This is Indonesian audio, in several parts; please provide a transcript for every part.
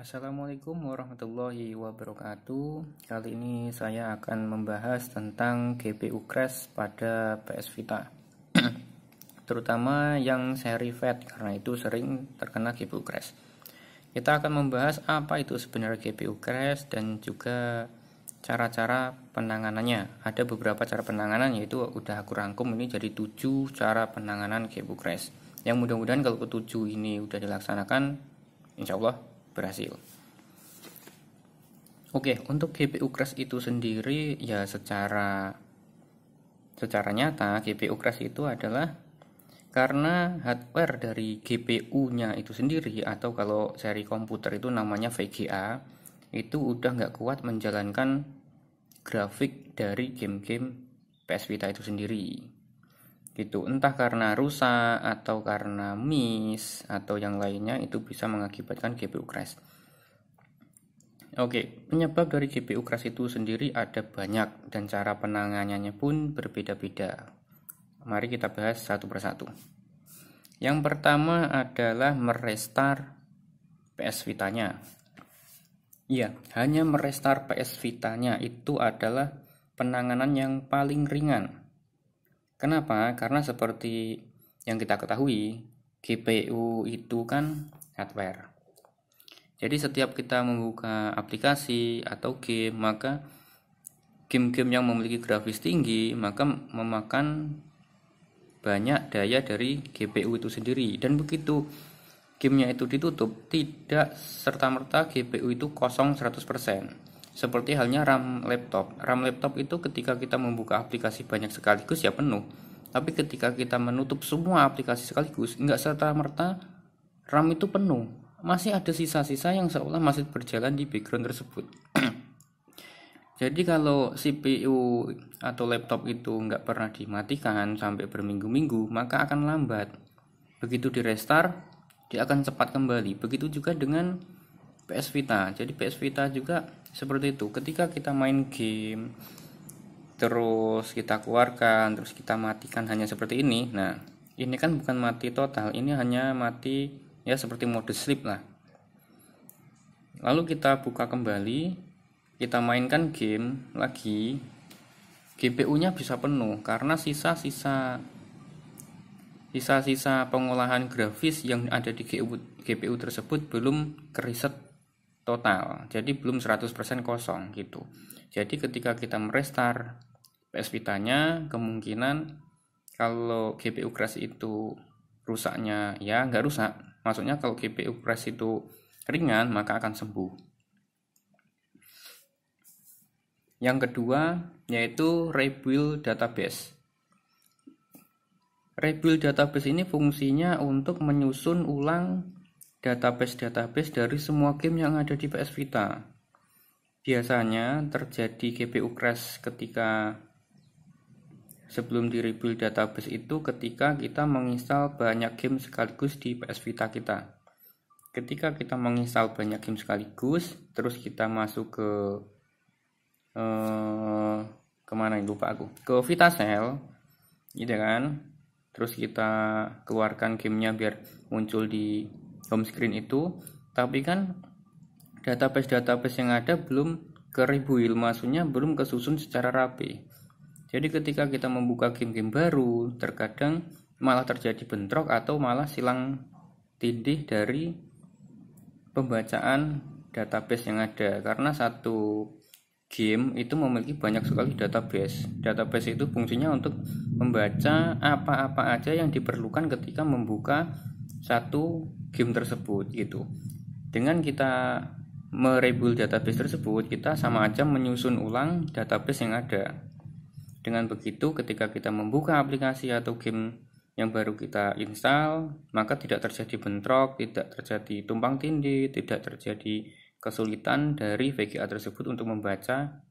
Assalamualaikum warahmatullahi wabarakatuh. Kali ini saya akan membahas tentang GPU crash pada PS Vita. Terutama yang seri FAT e karena itu sering terkena GPU crash. Kita akan membahas apa itu sebenarnya GPU crash dan juga cara-cara penanganannya. Ada beberapa cara penanganan yaitu udah aku rangkum ini jadi 7 cara penanganan GPU crash. Yang mudah-mudahan kalau ketujuh ini udah dilaksanakan, insya Allah berhasil. Oke, untuk GPU crash itu sendiri ya secara secara nyata GPU crash itu adalah karena hardware dari GPU-nya itu sendiri atau kalau seri komputer itu namanya VGA itu udah nggak kuat menjalankan grafik dari game-game PS Vita itu sendiri gitu entah karena rusak atau karena miss atau yang lainnya itu bisa mengakibatkan GPU crash Oke, penyebab dari GPU crash itu sendiri ada banyak dan cara penanganannya pun berbeda-beda. Mari kita bahas satu persatu. Yang pertama adalah merestar PS Vita-nya. Iya, hanya merestar PS Vita-nya itu adalah penanganan yang paling ringan Kenapa? Karena seperti yang kita ketahui, GPU itu kan hardware. Jadi setiap kita membuka aplikasi atau game, maka game-game yang memiliki grafis tinggi, maka memakan banyak daya dari GPU itu sendiri. Dan begitu gamenya itu ditutup, tidak serta-merta GPU itu kosong 100%. Seperti halnya RAM laptop. RAM laptop itu ketika kita membuka aplikasi banyak sekaligus ya penuh. Tapi ketika kita menutup semua aplikasi sekaligus, nggak serta-merta RAM itu penuh. Masih ada sisa-sisa yang seolah masih berjalan di background tersebut. Jadi kalau CPU atau laptop itu nggak pernah dimatikan sampai berminggu-minggu, maka akan lambat. Begitu di restart, dia akan cepat kembali. Begitu juga dengan PS Vita. Jadi PS Vita juga seperti itu ketika kita main game terus kita keluarkan terus kita matikan hanya seperti ini nah ini kan bukan mati total ini hanya mati ya seperti mode sleep lah lalu kita buka kembali kita mainkan game lagi GPU nya bisa penuh karena sisa-sisa sisa-sisa pengolahan grafis yang ada di GPU, tersebut belum keriset total jadi belum 100% kosong gitu jadi ketika kita merestar PS Vita-nya kemungkinan kalau GPU crash itu rusaknya ya nggak rusak maksudnya kalau GPU crash itu ringan maka akan sembuh yang kedua yaitu rebuild database rebuild database ini fungsinya untuk menyusun ulang database-database dari semua game yang ada di PS Vita. Biasanya terjadi GPU crash ketika sebelum di rebuild database itu ketika kita menginstal banyak game sekaligus di PS Vita kita. Ketika kita menginstal banyak game sekaligus, terus kita masuk ke eh, kemana lupa aku ke Vita Cell, gitu kan? Terus kita keluarkan gamenya biar muncul di home screen itu tapi kan database-database yang ada belum keribui maksudnya belum kesusun secara rapi jadi ketika kita membuka game-game baru terkadang malah terjadi bentrok atau malah silang tindih dari pembacaan database yang ada karena satu game itu memiliki banyak sekali database. Database itu fungsinya untuk membaca apa-apa aja yang diperlukan ketika membuka satu game tersebut gitu dengan kita merebuild database tersebut kita sama aja menyusun ulang database yang ada dengan begitu ketika kita membuka aplikasi atau game yang baru kita install maka tidak terjadi bentrok tidak terjadi tumpang tindih tidak terjadi kesulitan dari VGA tersebut untuk membaca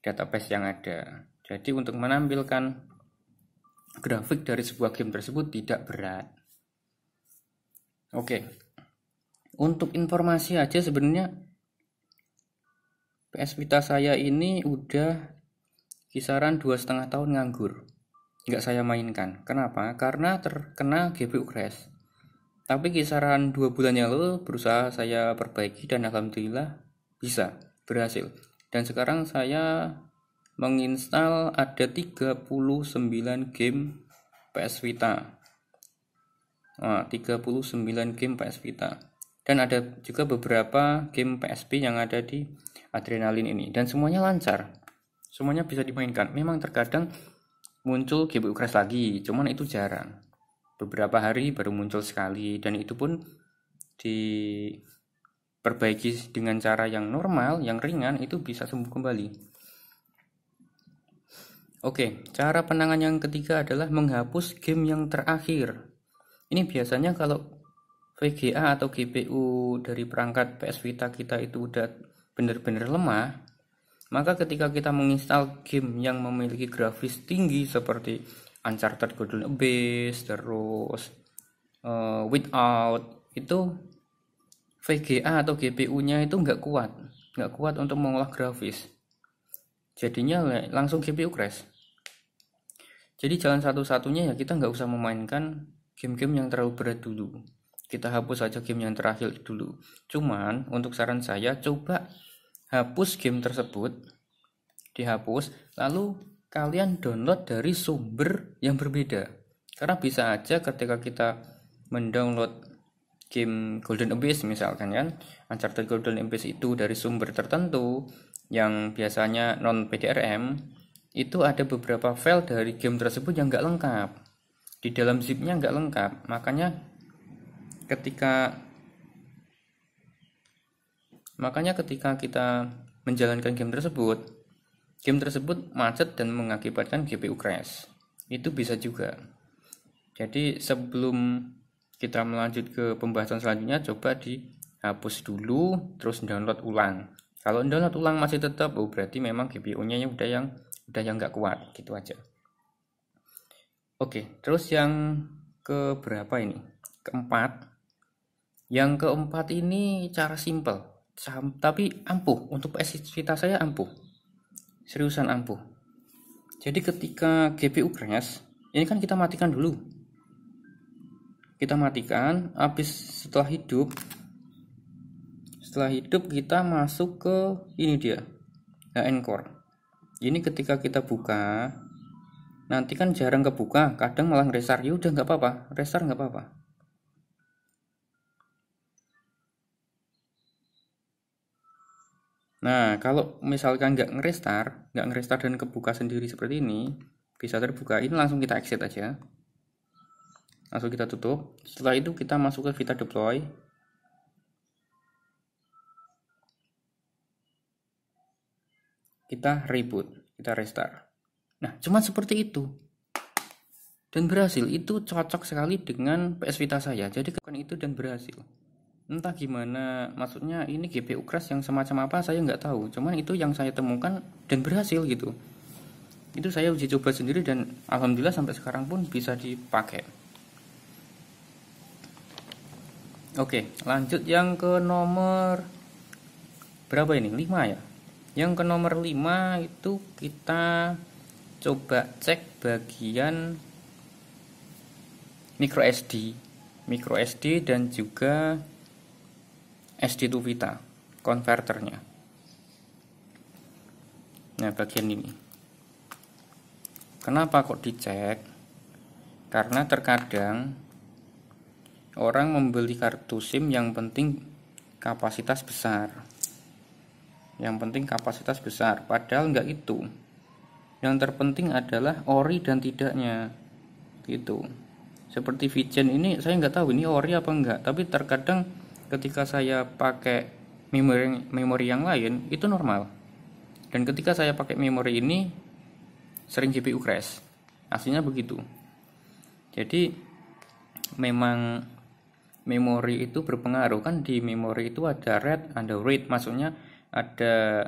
database yang ada jadi untuk menampilkan grafik dari sebuah game tersebut tidak berat Oke. Untuk informasi aja sebenarnya PS Vita saya ini udah kisaran dua setengah tahun nganggur. Nggak saya mainkan. Kenapa? Karena terkena GPU crash. Tapi kisaran dua bulan yang lalu berusaha saya perbaiki dan alhamdulillah bisa berhasil. Dan sekarang saya menginstal ada 39 game PS Vita 39 eh, game PS Vita dan ada juga beberapa game PSP yang ada di Adrenalin ini dan semuanya lancar semuanya bisa dimainkan memang terkadang muncul game Crash lagi cuman itu jarang beberapa hari baru muncul sekali dan itu pun diperbaiki dengan cara yang normal yang ringan itu bisa sembuh kembali Oke, cara penangan yang ketiga adalah menghapus game yang terakhir ini biasanya kalau VGA atau GPU dari perangkat PS Vita kita itu udah benar-benar lemah, maka ketika kita menginstal game yang memiliki grafis tinggi seperti Uncharted Golden Abyss, terus uh, Without, itu VGA atau GPU-nya itu nggak kuat, nggak kuat untuk mengolah grafis. Jadinya langsung GPU crash. Jadi jalan satu-satunya ya kita nggak usah memainkan game-game yang terlalu berat dulu kita hapus aja game yang terakhir dulu cuman untuk saran saya coba hapus game tersebut dihapus lalu kalian download dari sumber yang berbeda karena bisa aja ketika kita mendownload game Golden Abyss misalkan kan Uncharted Golden Abyss itu dari sumber tertentu yang biasanya non PDRM itu ada beberapa file dari game tersebut yang nggak lengkap di dalam zipnya nggak lengkap makanya ketika makanya ketika kita menjalankan game tersebut game tersebut macet dan mengakibatkan GPU crash itu bisa juga jadi sebelum kita melanjut ke pembahasan selanjutnya coba dihapus dulu terus download ulang kalau download ulang masih tetap oh berarti memang GPU nya udah yang udah yang nggak kuat gitu aja Oke, terus yang ke berapa ini? Keempat. Yang keempat ini cara simple, tapi ampuh. Untuk es kita saya ampuh. Seriusan ampuh. Jadi ketika GPU crash, ini kan kita matikan dulu. Kita matikan, habis setelah hidup, setelah hidup kita masuk ke ini dia, nah, encore. Ini ketika kita buka, Nanti kan jarang kebuka, kadang malah ngeresar. Ya udah nggak apa-apa, restart nggak apa-apa. Nah, kalau misalkan nggak ngerestar, nggak ngerestar dan kebuka sendiri seperti ini, bisa terbuka. Ini langsung kita exit aja. Langsung kita tutup. Setelah itu kita masuk ke Vita Deploy. Kita reboot, kita restart. Nah, cuma seperti itu. Dan berhasil, itu cocok sekali dengan PS Vita saya. Jadi kan itu dan berhasil. Entah gimana, maksudnya ini GPU crash yang semacam apa saya nggak tahu. Cuman itu yang saya temukan dan berhasil gitu. Itu saya uji coba sendiri dan alhamdulillah sampai sekarang pun bisa dipakai. Oke, lanjut yang ke nomor berapa ini? 5 ya. Yang ke nomor 5 itu kita coba cek bagian micro SD micro SD dan juga SD vita konverternya nah bagian ini kenapa kok dicek karena terkadang orang membeli kartu SIM yang penting kapasitas besar yang penting kapasitas besar padahal nggak itu yang terpenting adalah ori dan tidaknya gitu seperti vision ini saya nggak tahu ini ori apa enggak tapi terkadang ketika saya pakai memori memori yang lain itu normal dan ketika saya pakai memori ini sering GPU crash aslinya begitu jadi memang memori itu berpengaruh kan di memori itu ada read ada read maksudnya ada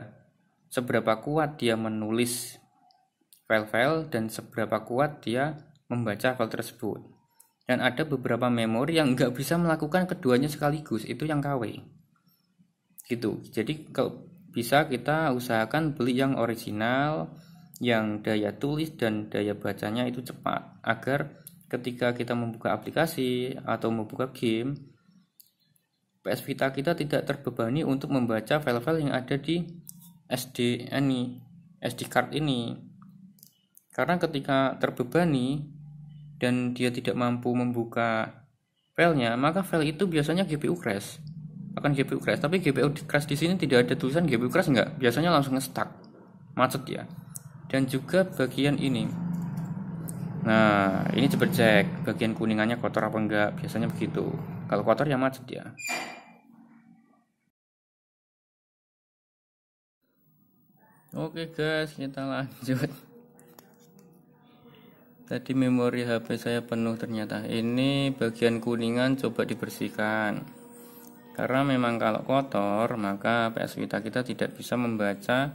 seberapa kuat dia menulis file-file dan seberapa kuat dia membaca file tersebut. Dan ada beberapa memori yang nggak bisa melakukan keduanya sekaligus, itu yang KW. Gitu. Jadi kalau bisa kita usahakan beli yang original, yang daya tulis dan daya bacanya itu cepat agar ketika kita membuka aplikasi atau membuka game PS Vita kita tidak terbebani untuk membaca file-file yang ada di sd ini SD card ini. Karena ketika terbebani dan dia tidak mampu membuka filenya, maka file itu biasanya GPU crash. Akan GPU crash, tapi GPU crash di sini tidak ada tulisan GPU crash enggak, biasanya langsung nge-stuck. Macet ya. Dan juga bagian ini. Nah, ini coba cek bagian kuningannya kotor apa enggak, biasanya begitu. Kalau kotor ya macet ya. Oke guys, kita lanjut. Tadi memori HP saya penuh ternyata. Ini bagian kuningan coba dibersihkan. Karena memang kalau kotor, maka PS Vita kita tidak bisa membaca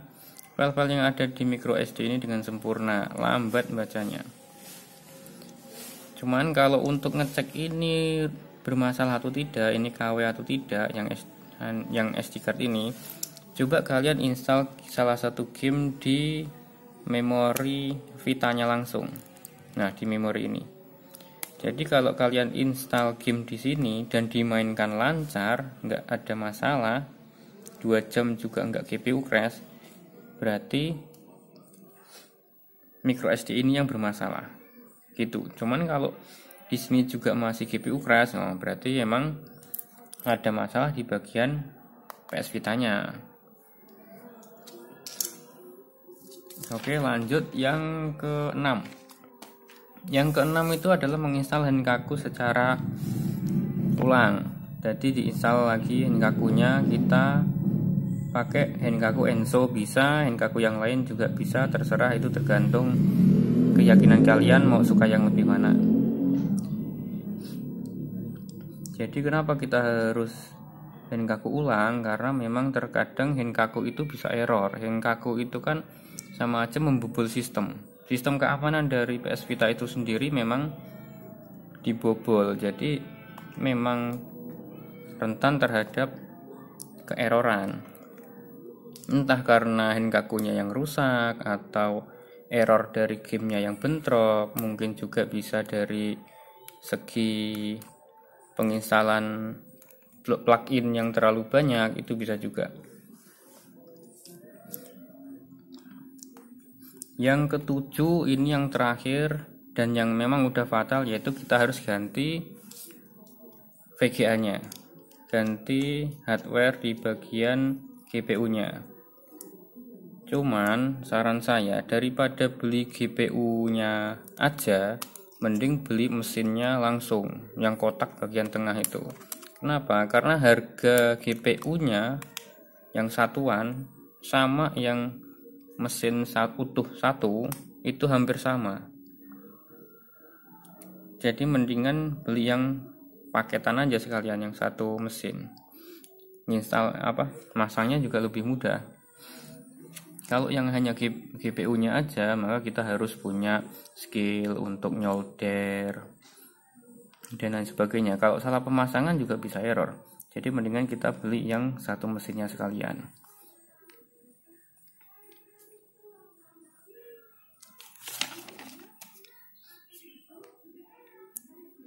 file-file yang ada di micro SD ini dengan sempurna, lambat bacanya. Cuman kalau untuk ngecek ini bermasalah atau tidak, ini KW atau tidak yang yang SD card ini, coba kalian install salah satu game di memori Vitanya langsung. Nah, di memori ini. Jadi kalau kalian install game di sini dan dimainkan lancar, nggak ada masalah, 2 jam juga nggak GPU crash, berarti micro SD ini yang bermasalah. Gitu. Cuman kalau di sini juga masih GPU crash, oh, berarti emang ada masalah di bagian PS Vita-nya. Oke, lanjut yang ke-6 yang keenam itu adalah menginstal Henkaku secara ulang jadi diinstal lagi Henkakunya kita pakai Henkaku Enso bisa Henkaku yang lain juga bisa terserah itu tergantung keyakinan kalian mau suka yang lebih mana jadi kenapa kita harus Henkaku ulang karena memang terkadang Henkaku itu bisa error Henkaku itu kan sama aja membubul sistem sistem keamanan dari PS Vita itu sendiri memang dibobol jadi memang rentan terhadap keeroran entah karena hinkakunya yang rusak atau error dari gamenya yang bentrok mungkin juga bisa dari segi penginstalan plugin yang terlalu banyak itu bisa juga Yang ketujuh ini yang terakhir dan yang memang udah fatal yaitu kita harus ganti VGA-nya. Ganti hardware di bagian GPU-nya. Cuman saran saya daripada beli GPU-nya aja mending beli mesinnya langsung yang kotak bagian tengah itu. Kenapa? Karena harga GPU-nya yang satuan sama yang mesin utuh satu itu hampir sama jadi mendingan beli yang paketan aja sekalian yang satu mesin install apa masangnya juga lebih mudah kalau yang hanya GPU-nya aja maka kita harus punya skill untuk nyolder dan lain sebagainya kalau salah pemasangan juga bisa error jadi mendingan kita beli yang satu mesinnya sekalian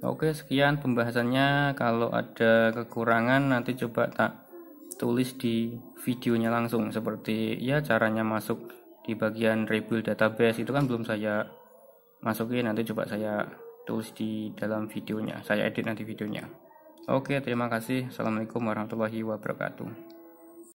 Oke, sekian pembahasannya. Kalau ada kekurangan nanti coba tak tulis di videonya langsung seperti ya caranya masuk di bagian rebuild database itu kan belum saya masukin nanti coba saya tulis di dalam videonya saya edit nanti videonya oke terima kasih assalamualaikum warahmatullahi wabarakatuh